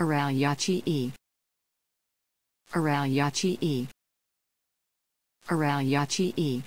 Aral yachi E. yachi E. yachi E.